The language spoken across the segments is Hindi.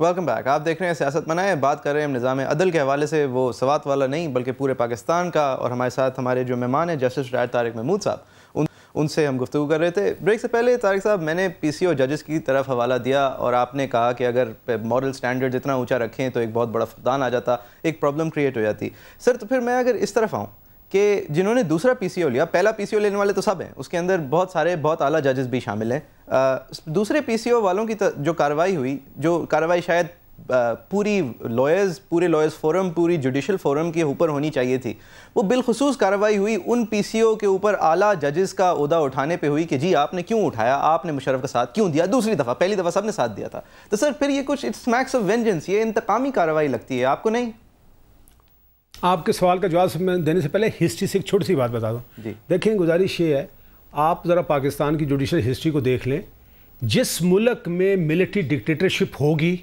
वेलकम बैक आप देख रहे हैं सियासत मनाए बात कर रहे हैं निज़ाम अदल के हवाले से वो सवात वाला नहीं बल्कि पूरे पाकिस्तान का और हमारे साथ हमारे जो मेहमान हैं जस्टिस राय तारिक महमूद साहब उन उनसे हम गुफ्तु कर रहे थे ब्रेक से पहले तारिक साहब मैंने पी सी ओ जजेस की तरफ हवाला दिया और आपने कहा कि अगर मॉरल स्टैंडर्ड इतना ऊँचा रखें तो एक बहुत बड़ा फुकदान आ जाता एक प्रॉब्लम क्रिएट हो जाती सर तो फिर मैं अगर इस तरफ आऊँ कि जिन्होंने दूसरा पी सी ओ लिया पहला पी सी ओ लेने वाले तो सब हैं उसके अंदर बहुत सारे बहुत अला जजेस भी शामिल हैं दूसरे पीसीओ वालों की जो कार्रवाई हुई जो कार्रवाई शायद पूरी लॉयर्स पूरे लॉयर्स फोरम पूरी जुडिशल फोरम के ऊपर होनी चाहिए थी वो बिलखसूस कार्रवाई हुई उन पीसीओ के ऊपर आला जजेस का उदा उठाने पे हुई कि जी आपने क्यों उठाया आपने मुशरफ का साथ क्यों दिया दूसरी दफ़ा पहली दफ़ा सबने साथ दिया था तो सर फिर ये कुछ इट्स मैक्स ऑफ वेंजेंस ये इंतकामी कार्रवाई लगती है आपको नहीं आपके सवाल का जवाब देने से पहले हिस्ट्री से एक छोटी सी बात बता जी देखें गुजारिश ये है आप ज़रा पाकिस्तान की जुडिशल हिस्ट्री को देख लें जिस मुल्क में मिलिट्री डिक्टेटरशिप होगी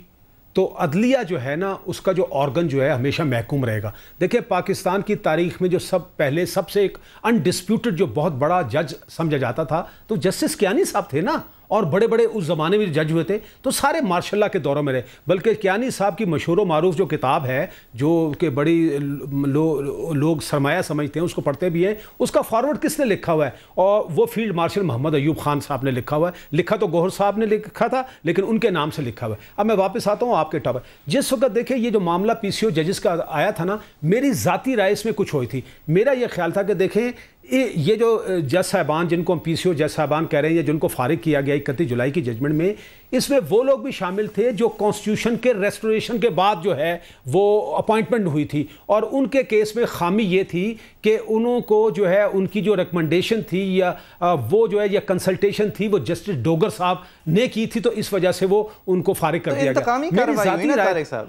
तो अदलिया जो है ना उसका जो ऑर्गन जो है हमेशा महकूम रहेगा देखिए पाकिस्तान की तारीख में जो सब पहले सबसे एक अनडिस्प्यूटेड जो बहुत बड़ा जज समझा जाता था तो जस्टिस क्या साहब थे ना और बड़े बड़े उस ज़माने में जज हुए थे तो सारे मार्शाला के दौरों में रहे बल्कि क्यानी साहब की मशहूर मरूफ जो किताब है जो के बड़ी लो, लोग सरमाया समझते हैं उसको पढ़ते भी हैं उसका फॉरवर्ड किसने लिखा हुआ है और वो फील्ड मार्शल मोहम्मद अयूब खान साहब ने लिखा हुआ है लिखा तो गोहर साहब ने लिखा था लेकिन उनके नाम से लिखा हुआ है अब मैं वापस आता हूँ आपके टॉपर जिस वक्त देखें ये जो मामला पी सी ओ जजिस का आया था ना मेरी ज़ाती राय इसमें कुछ हुई थी मेरा यह ख्याल था कि देखें ये जो जज साहबान जिनको हम पी सी ओ जज साहबान कह रहे हैं या जिनको फारिग किया गया इकतीस जुलाई की जजमेंट में इसमें वो लोग भी शामिल थे जो कॉन्स्टिट्यूशन के रेस्टोरेशन के बाद जो है वो अपॉइंटमेंट हुई थी और उनके केस में खामी ये थी कि उनको जो है उनकी जो रिकमेंडेशन थी या वो जो है या कंसल्टेशन थी वो जस्टिस डोगर साहब ने की थी तो इस वजह से वो उनको फारिग कर तो दिया गया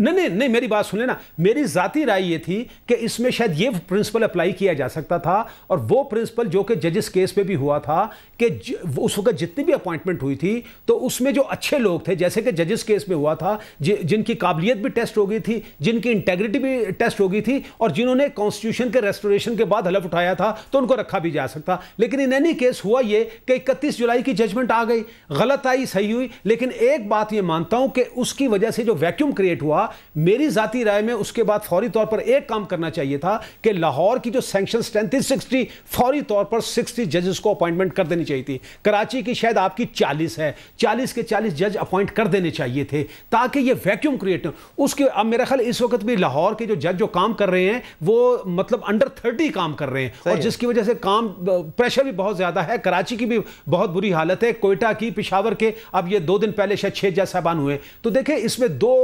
नहीं नहीं नहीं मेरी बात सुन लेना मेरी ज़ाती राय ये थी कि इसमें शायद ये प्रिंसिपल अप्लाई किया जा सकता था और वो प्रिंसिपल जो कि जजेस केस पे भी हुआ था कि उस वक्त जितनी भी अपॉइंटमेंट हुई थी तो उसमें जो अच्छे लोग थे जैसे कि जजेस केस में हुआ था जि, जिनकी काबिलियत भी टेस्ट हो गई थी जिनकी इंटेग्रिटी भी टेस्ट हो गई थी और जिन्होंने कॉन्स्टिट्यूशन के रेस्टोरेशन के बाद हलफ उठाया था तो उनको रखा भी जा सकता लेकिन इन एनी केस हुआ ये कि इकतीस जुलाई की जजमेंट आ गई गलत आई सही हुई लेकिन एक बात ये मानता हूँ कि उसकी वजह से जो वैक्यूम क्रिएट हुआ मेरी जाती राय में उसके बाद फौरी तौर पर एक काम करना चाहिए था कि लाहौर की जो सेंक्शन स्ट्रेंथ थी सिक्सटी फौरी तौर पर सिक्सटी जजेस को अपॉइंटमेंट कर देनी चाहिए थी कराची की शायद आपकी चालीस है चालीस के चालीस जज अपॉइंट कर देने चाहिए थे ताकि ये वैक्यूम क्रिएट हो उसके अब मेरा ख्याल इस वक्त भी लाहौर के जो जज जो काम कर रहे हैं वो मतलब अंडर थर्टी काम कर रहे हैं और जिसकी वजह से काम प्रेशर भी बहुत ज़्यादा है कराची की भी बहुत बुरी हालत है कोयटा की पिशावर के अब ये दो दिन पहले शायद छह जज साहबान हुए तो देखे इसमें दो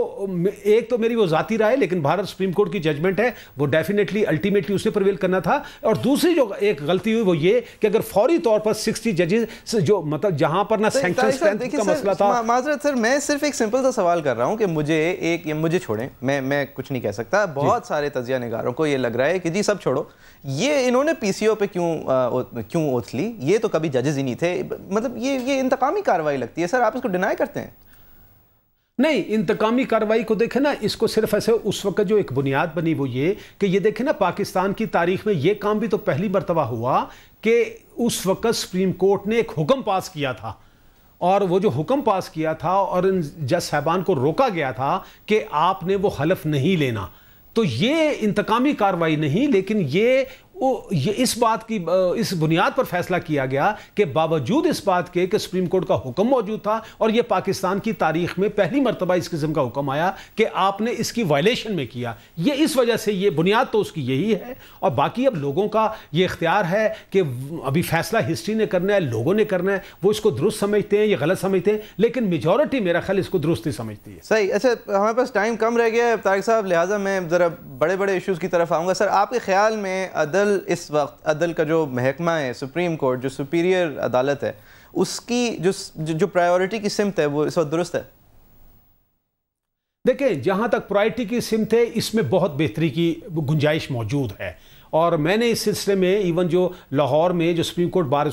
एक तो मेरी वो जाती राय लेकिन भारत सुप्रीम कोर्ट की जजमेंट है वो डेफिनेटली अल्टीमेटली उसे प्रवेल करना था और दूसरी जो एक गलती हुई वो ये कि अगर फौरी तौर पर सिक्सटी जजेस जो मतलब जहां पर ना तो सेंक्शन का मसला था माजरत सर मैं सिर्फ एक सिंपल सा सवाल कर रहा हूँ कि मुझे एक मुझे छोड़ें मैं मैं कुछ नहीं कह सकता बहुत सारे तजिया नगारों को ये लग रहा है कि जी सब छोड़ो ये इन्होंने पीसीओ पे क्यों क्यों ओथ ली ये तो कभी जजेस ही नहीं थे मतलब ये ये इंतकामी कार्रवाई लगती है सर आप इसको डिनाई करते हैं नहीं इंतकामी कार्रवाई को देखें ना इसको सिर्फ ऐसे उस वक्त जो एक बुनियाद बनी वो ये कि ये देखें ना पाकिस्तान की तारीख में ये काम भी तो पहली मरतबा हुआ कि उस वक्त सुप्रीम कोर्ट ने एक हुक्म पास किया था और वो जो हुक्म पास किया था और इन जज साहबान को रोका गया था कि आपने वो हलफ नहीं लेना तो ये इंतकामी कार्रवाई नहीं लेकिन ये ये इस बात की इस बुनियाद पर फैसला किया गया कि बावजूद इस बात के कि सुप्रीम कोर्ट का हुक्म मौजूद था और यह पाकिस्तान की तारीख में पहली मरतबा इस किस्म का हुक्म आया कि आपने इसकी वायलेशन में किया ये इस वजह से ये बुनियाद तो उसकी यही है और बाकी अब लोगों का ये इख्तियार है कि अभी फैसला हिस्ट्री ने करना है लोगों ने करना है वो इसको दुरुस्त समझते हैं या गलत समझते हैं लेकिन मेजोरिटी मेरा ख्याल इसको दुरुस्त ही समझती है सही अच्छा हमारे पास टाइम कम रह गया है तारिक साहब लिहाजा मैं ज़रा बड़े बड़े इश्यूज़ की तरफ आऊँगा सर आपके ख्याल में अदल इस वक्त अदल का जो महकमा है सुप्रीम कोर्ट जो सुपीरियर अदालत है उसकी जो जो प्रायोरिटी की सिमत है वो इस वक्त दुरुस्त है देखें जहाँ तक प्रायोरिटी की सिमत है इसमें बहुत बेहतरी की गुंजाइश मौजूद है और मैंने इस सिलसिले में इवन जो लाहौर में जो सुप्रीम कोर्ट बार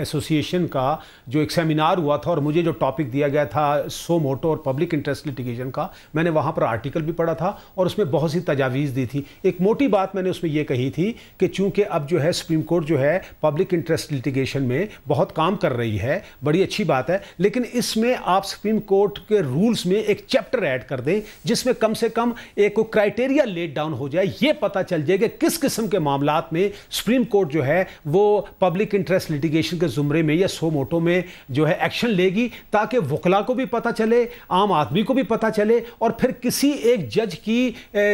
एसोसिएशन का जो एक सेमिनार हुआ था और मुझे जो टॉपिक दिया गया था सो मोटो और पब्लिक इंटरेस्ट लिटिगेशन का मैंने वहाँ पर आर्टिकल भी पढ़ा था और उसमें बहुत सी तजावीज़ दी थी एक मोटी बात मैंने उसमें ये कही थी कि चूँकि अब जो है सुप्रीम कोर्ट जो है पब्लिक इंटरेस्ट लिटिगेशन में बहुत काम कर रही है बड़ी अच्छी बात है लेकिन इसमें आप सुप्रीम कोर्ट के रूल्स में एक चैप्टर ऐड कर दें जिसमें कम से कम एक क्राइटेरिया लेट डाउन हो जाए ये पता चल जाए कि किस किस्म के मामला में सुप्रीम कोर्ट जो है वो पब्लिक इंटरेस्ट लिटिगेशन के जुमरे में या सो मोटो में जो है एक्शन लेगी ताकि वकला को भी पता चले आम आदमी को भी पता चले और फिर किसी एक जज की ए,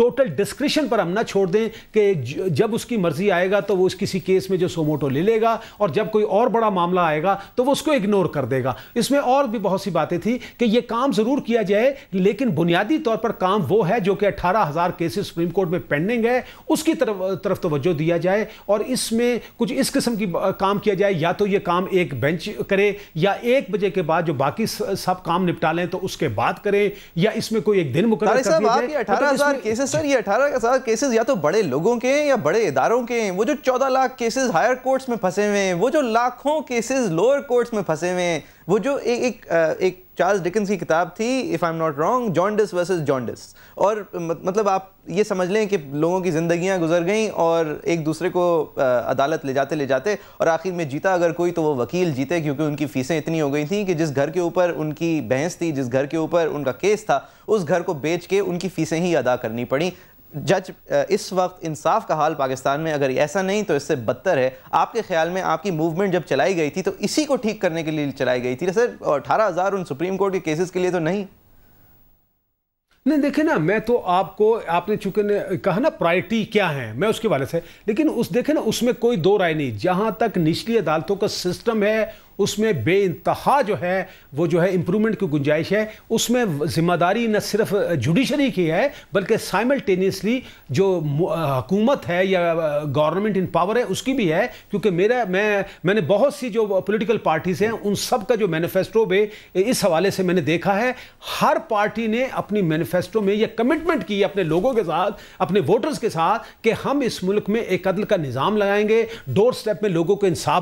टोटल डिस्क्रिशन पर हम ना छोड़ दें कि जब उसकी मर्जी आएगा तो वो उस किसी केस में जो सोमोटो ले लेगा और जब कोई और बड़ा मामला आएगा तो वो उसको इग्नोर कर देगा इसमें और भी बहुत सी बातें थी कि ये काम ज़रूर किया जाए लेकिन बुनियादी तौर पर काम वो है जो कि अठारह हज़ार केसेस सुप्रीम कोर्ट में पेंडिंग है उसकी तरफ तरफ तोज्जो दिया जाए और इसमें कुछ इस किस्म की काम किया जाए या तो ये काम एक बेंच करे या एक बजे के बाद जो बाकी सब काम निपटा लें तो उसके बाद करें या इसमें कोई एक दिन मुकर अठारह हज़ार केसेस सर ये अठारह मतलब हज़ार केसेस या तो बड़े लोगों के या बड़े इदारों के वो जो चौदह लाख केसेस हायर कोर्ट्स में फंसे हुए हैं वो जो लाखों केसेस लोअर कोर्ट्स में फंसे हुए हैं वो जो एक, एक चार्ल्स डिकन्स की किताब थी if I am not wrong Jarndyce versus Jarndyce और मतलब आप ये समझ लें कि लोगों की ज़िंदियाँ गुजर गईं और एक दूसरे को अदालत ले जाते ले जाते और आखिर में जीता अगर कोई तो वो वकील जीते क्योंकि उनकी फ़ीसें इतनी हो गई थी कि जिस घर के ऊपर उनकी बहस थी जिस घर के ऊपर उनका केस था उस घर को बेच के उनकी फ़ीसें ही अदा करनी पड़ी जज इस वक्त इंसाफ का हाल पाकिस्तान में अगर ऐसा नहीं तो इससे बदतर है आपके ख्याल में आपकी मूवमेंट जब चलाई गई थी तो इसी को ठीक करने के लिए चलाई गई थी सर अठारह हज़ार उन सुप्रीम कोर्ट के केसेस के लिए तो नहीं नहीं देखे ना मैं तो आपको आपने चूंकि कहा ना प्रायोरिटी क्या है मैं उसके वाले से लेकिन उस देखे ना उसमें कोई दो राय नहीं जहां तक निचली अदालतों का सिस्टम है उसमें बे इंतहा जो है वो जो है इम्प्रूवमेंट की गुंजाइश है उसमें ज़िम्मेदारी न सिर्फ जुडिशरी की है बल्कि साइमल्टेनियसली जो हकूमत है या गवर्नमेंट इन पावर है उसकी भी है क्योंकि मेरा मैं मैंने बहुत सी जो पोलिटिकल पार्टीज़ हैं उन सब का जो मैनिफेस्टो भी इस हवाले से मैंने देखा है हर पार्टी ने अपनी मैनिफेस्टो में यह कमिटमेंट की अपने लोगों के साथ अपने वोटर्स के साथ कि हम इस मुल्क में एक अदल का निज़ाम लगाएंगे डोर स्टेप में लोगों को इंसाफ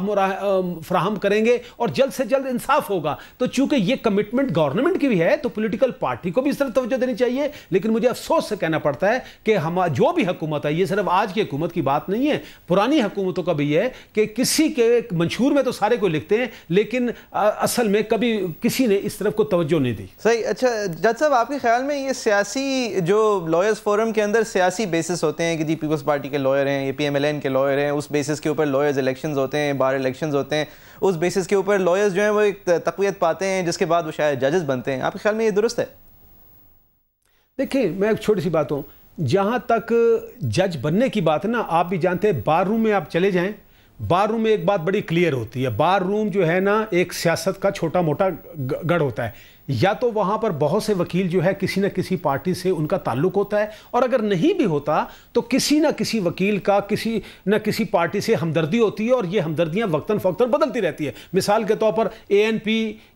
फ्राहम करेंगे और जल्द से जल्द इंसाफ होगा तो चूंकि ये कमिटमेंट गवर्नमेंट की भी है तो पोलिटिकल पार्टी को भी इस तरफ तवज्जो देनी चाहिए लेकिन मुझे अफसोस से कहना पड़ता है कि हम जो भी हुकूमत है ये सिर्फ आज की हुकूमत की बात नहीं है पुरानी हुकूमतों का भी है कि किसी के मंशूर में तो सारे को लिखते हैं लेकिन असल में कभी किसी ने इस तरफ को तवज्जो नहीं दी सही अच्छा जज साहब आपके ख्याल में ये सियासी जो लॉयर्स फोरम के अंदर सियासी बेसिस होते हैं कि जी पीपल्स पार्टी के लॉयर हैं ये पी एम एल एन के लॉयर हैं उस बेसिस के ऊपर लॉयर्स इलेक्शन होते हैं बार इलेक्शन होते हैं उस बेसिस के ऊपर लॉयर्स जो हैं वो एक तकवीत पाते हैं जिसके बाद वो शायद जजेस बनते हैं आपके ख्याल में ये दुरुस्त है देखिए मैं एक छोटी सी बात हूँ जहाँ तक जज बनने की बात है ना आप भी जानते हैं बार रूम में आप चले जाएँ बार रूम में एक बात बड़ी क्लियर होती है बार रूम जो है ना एक सियासत का छोटा मोटा गढ़ होता है या तो वहाँ पर बहुत से वकील जो है किसी न किसी पार्टी से उनका ताल्लुक होता है और अगर नहीं भी होता तो किसी न किसी वकील का किसी न किसी पार्टी से हमदर्दी होती है और ये हमदर्दियाँ वक्ता फ़क्तन बदलती रहती है मिसाल के तौर पर ए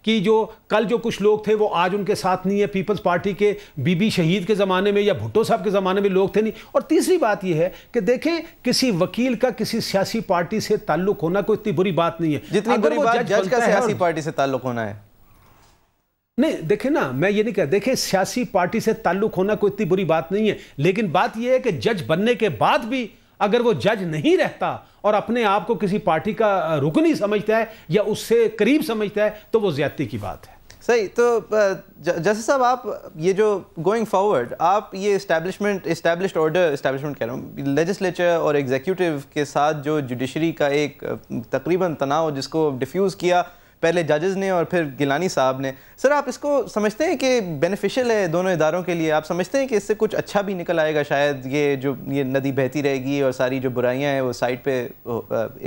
की जो कल जो कुछ लोग थे वो आज उनके साथ नहीं है पीपल्स पार्टी के बीबी शहीद के ज़माने में या भुट्टो साहब के ज़माने में लोग थे नहीं और तीसरी बात यह है कि देखें किसी वकील का किसी सियासी पार्टी से ताल्लुक होना कोई इतनी बुरी बात नहीं है जितनी बुरी बात जज का सियासी पार्टी से ताल्लुक होना है नहीं देखे ना मैं ये नहीं कह देखे सियासी पार्टी से ताल्लुक होना कोई इतनी बुरी बात नहीं है लेकिन बात यह है कि जज बनने के बाद भी अगर वो जज नहीं रहता और अपने आप को किसी पार्टी का रुकनी समझता है या उससे करीब समझता है तो वो ज्यादती की बात है सही तो जैसे साहब आप ये जो गोइंग फॉरवर्ड आप ये इस्टेबलिशमेंट इस्टेब्लिश ऑर्डर इस्टेब्लिशमेंट कह रहा हूँ लेजिस्लेचर और एग्जीक्यूटिव के साथ जो जुडिशरी का एक तकरीबन तनाव जिसको डिफ्यूज़ किया पहले जजेज़ ने और फिर गिलानी साहब ने सर आप इसको समझते हैं कि बेनिफिशियल है दोनों इदारों के लिए आप समझते हैं कि इससे कुछ अच्छा भी निकल आएगा शायद ये जो ये नदी बहती रहेगी और सारी जो बुराइयाँ हैं वो साइड पे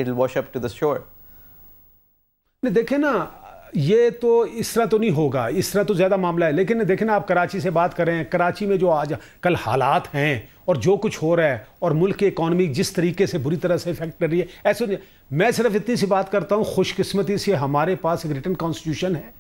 it wash up to the shore नहीं देखे ना ये तो इस तरह तो नहीं होगा इस तरह तो ज़्यादा मामला है लेकिन देखें ना आप कराची से बात करें कराची में जो आज कल हालात हैं और जो कुछ हो रहा है और मुल्क की इकानमी जिस तरीके से बुरी तरह से इफेक्ट कर रही है ऐसे मैं सिर्फ इतनी सी बात करता हूँ खुशकिस्मती से हमारे पास एक रिटर्न कॉन्स्टिट्यूशन है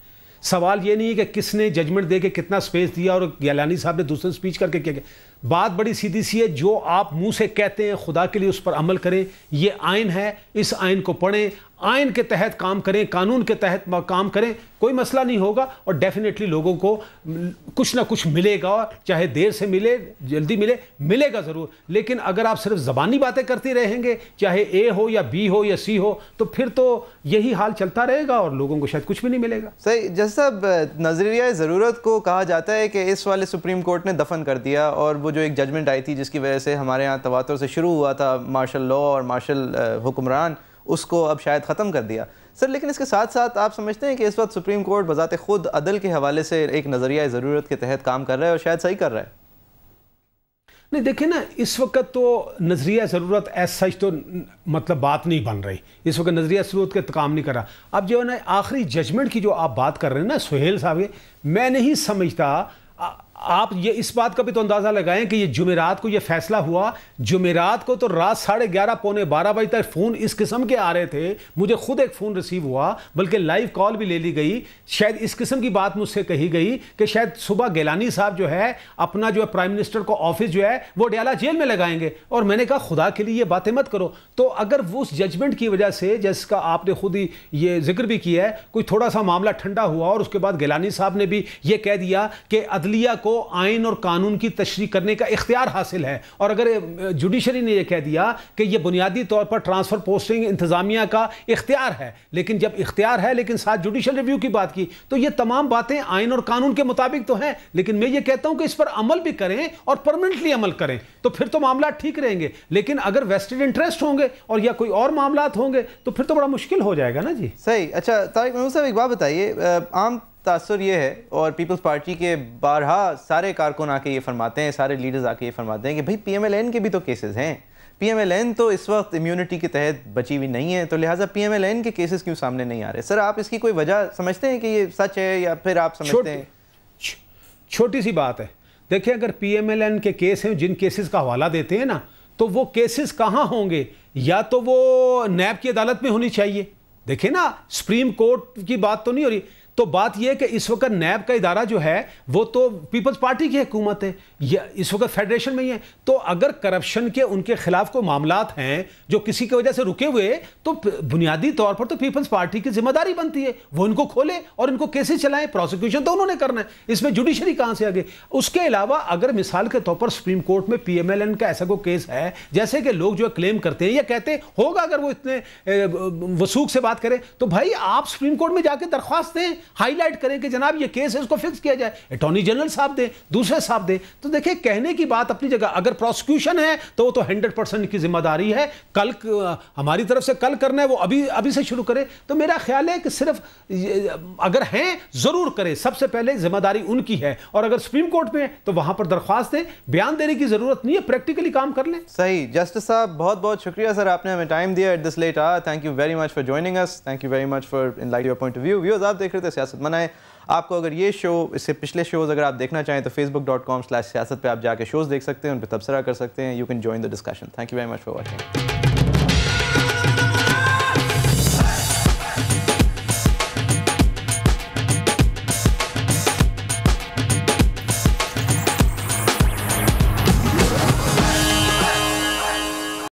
सवाल ये नहीं है कि किसने जजमेंट दे के कितना स्पेस दिया और गैलानी साहब ने दूसरे स्पीच करके क्या किया बात बड़ी सीधी सी है जो आप मुंह से कहते हैं खुदा के लिए उस पर अमल करें ये आयन है इस आयन को पढ़ें आइन के तहत काम करें कानून के तहत काम करें कोई मसला नहीं होगा और डेफिनेटली लोगों को कुछ ना कुछ मिलेगा चाहे देर से मिले जल्दी मिले मिलेगा ज़रूर लेकिन अगर आप सिर्फ ज़बानी बातें करते रहेंगे चाहे ए हो या बी हो या सी हो तो फिर तो यही हाल चलता रहेगा और लोगों को शायद कुछ भी नहीं मिलेगा सही जैसा नज़रिया ज़रूरत को कहा जाता है कि इस वाले सुप्रीम कोर्ट ने दफन कर दिया और वो जो एक जजमेंट आई थी जिसकी वजह से हमारे यहाँ तवातर से शुरू हुआ था मार्शल लॉ और मार्शल uh, हुक्मरान उसको अब शायद ख़त्म कर दिया सर लेकिन इसके साथ साथ आप समझते हैं कि इस वक्त सुप्रीम कोर्ट बज़ात खुद अदल के हवाले से एक नज़रिया ज़रूरत के तहत काम कर रहा है और शायद सही कर रहा है नहीं देखिए ना इस वक्त तो नज़रिया ज़रूरत एज सच तो मतलब बात नहीं बन रही इस वक्त नज़रिया ज़रूरत का तो काम नहीं कर रहा अब जो है ना आखिरी जजमेंट की जो आप बात कर रहे हैं ना सुहेल साहब मैं नहीं समझता आप ये इस बात का भी तो अंदाज़ा लगाएं कि ये जुमेरात को ये फैसला हुआ जुमेरात को तो रात साढ़े ग्यारह पौने बारह बजे तक फ़ोन इस किस्म के आ रहे थे मुझे खुद एक फ़ोन रिसीव हुआ बल्कि लाइव कॉल भी ले ली गई शायद इस किस्म की बात मुझसे कही गई कि शायद सुबह गैलानी साहब जो है अपना जो है प्राइम मिनिस्टर को ऑफिस जो है वो डियाला जेल में लगाएंगे और मैंने कहा खुदा के लिए ये बातें मत करो तो अगर वो उस जजमेंट की वजह से जिसका आपने खुद ही ये जिक्र भी किया है कोई थोड़ा सा मामला ठंडा हुआ और उसके बाद गैलानी साहब ने भी ये कह दिया कि अदलिया को को आइन और कानून की तशरी करने का इख्तियार हासिल है और अगर जुडिशरी ने यह कह दिया कि यह बुनियादी तौर पर ट्रांसफ़र पोस्टिंग इंतज़ामिया का इख्तियार है लेकिन जब इख्तियार है लेकिन साथ जुडिशल रिव्यू की बात की तो यह तमाम बातें आइन और कानून के मुताबिक तो हैं लेकिन मैं ये कहता हूं कि इस पर अमल भी करें और परमानेंटली अमल करें तो फिर तो मामला ठीक रहेंगे लेकिन अगर वेस्टेड इंटरेस्ट होंगे और या कोई और मामला होंगे तो फिर तो बड़ा मुश्किल हो जाएगा ना जी सही अच्छा तारिक साहब एक बात बताइए आम तासर ये है और पीपल्स पार्टी के बारहा सारे कारकुन आके ये फरमाते हैं सारे लीडर्स आके ये फरमाते हैं कि भाई पीएमएलएन के भी तो केसेस हैं पीएमएलएन तो इस वक्त इम्यूनिटी के तहत बची हुई नहीं है तो लिहाजा पीएमएलएन के केसेस क्यों सामने नहीं आ रहे सर आप इसकी कोई वजह समझते हैं कि ये सच है या फिर आप समझते हैं छोटी सी बात है देखिए अगर पीएमएलएन के केस हैं जिन केसेस का हवाला देते हैं ना तो वो केसेस कहाँ होंगे या तो वो नैब की अदालत में होनी चाहिए देखिए ना सुप्रीम कोर्ट की बात तो नहीं हो रही तो बात यह कि इस वक्त नैब का इदारा जो है वो तो पीपल्स पार्टी की हुकूमत है या इस वक्त फेडरेशन में ही है तो अगर करप्शन के उनके खिलाफ कोई मामला हैं जो किसी की वजह से रुके हुए तो बुनियादी तौर पर तो पीपल्स पार्टी की जिम्मेदारी बनती है वो इनको खोले और इनको कैसे चलाएं प्रोसिक्यूशन तो उन्होंने करना है इसमें जुडिशरी कहाँ से आगे उसके अलावा अगर मिसाल के तौर पर सुप्रीम कोर्ट में पी का ऐसा कोई केस है जैसे कि लोग जो क्लेम करते हैं या कहते हैं होगा अगर वो इतने वसूख से बात करें तो भाई आप सुप्रीम कोर्ट में जाकर दरख्वास्त दें हाईलाइट करें कि जनाब ये केस है इसको फिक्स किया जाए अटॉर्नी जनरल साहब दें दूसरे साहब दें तो देखिए कहने की बात अपनी जगह अगर प्रोसिक्यूशन है तो वो तो हंड्रेड परसेंट की जिम्मेदारी है कल हमारी तरफ से कल करना है वो अभी अभी से शुरू करें तो मेरा ख्याल है कि सिर्फ अगर हैं ज़रूर करें सबसे पहले जिम्मेदारी उनकी है और अगर सुप्रीम कोर्ट में है तो वहाँ पर दरख्वास्त दें बयान देने की ज़रूरत नहीं है प्रैक्टिकली काम कर लें सही जस्टिस साहब बहुत बहुत शुक्रिया सर आपने हमें टाइम दिया at this late hour thank you very much for joining us thank you very much for in light your point of view views आप देख रहे थे सियासतमना है आपको अगर ये शो इससे पिछले शोज़ अगर आप देखना चाहें तो फेसबुक डॉट कॉम स्लैश सियासत पर आप जाके शोज़ देख सकते हैं उन पर तबसरा कर सकते हैं you can join the discussion thank you very much for watching